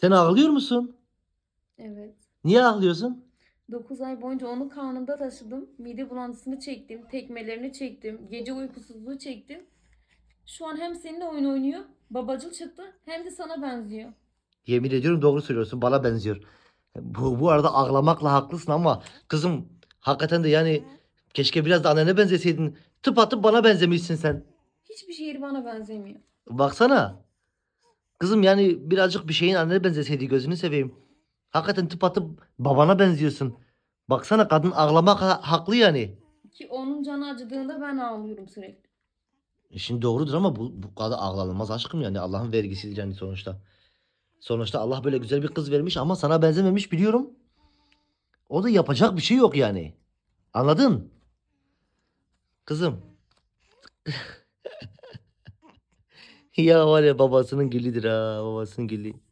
Sen ağlıyor musun? Evet. Niye ağlıyorsun? 9 ay boyunca onu karnımda taşıdım. Mide bulantısını çektim, tekmelerini çektim, gece uykusuzluğu çektim. Şu an hem seninle oyun oynuyor, babacıl çıktı, hem de sana benziyor. Yemin ediyorum doğru söylüyorsun, bana benziyor. Bu, bu arada ağlamakla haklısın ama kızım hakikaten de yani keşke biraz da annene benzeseydin. Tıpatıp bana benzemişsin sen. Hiçbir şehir bana benzemiyor. Baksana. Kızım yani birazcık bir şeyin annene benzeseydi gözünü seveyim. Hakikaten tıpatıp babana benziyorsun. Baksana kadın ağlamak ha- haklı yani. Ki onun canı acıdığında ben ağlıyorum sürekli. E şimdi doğrudur ama bu, bu kadar ağlanılmaz aşkım yani Allah'ın vergisidir yani sonuçta. Sonuçta Allah böyle güzel bir kız vermiş ama sana benzememiş biliyorum. O da yapacak bir şey yok yani. Anladın? Kızım ya var ya babasının gülüdür ha babasının gülü.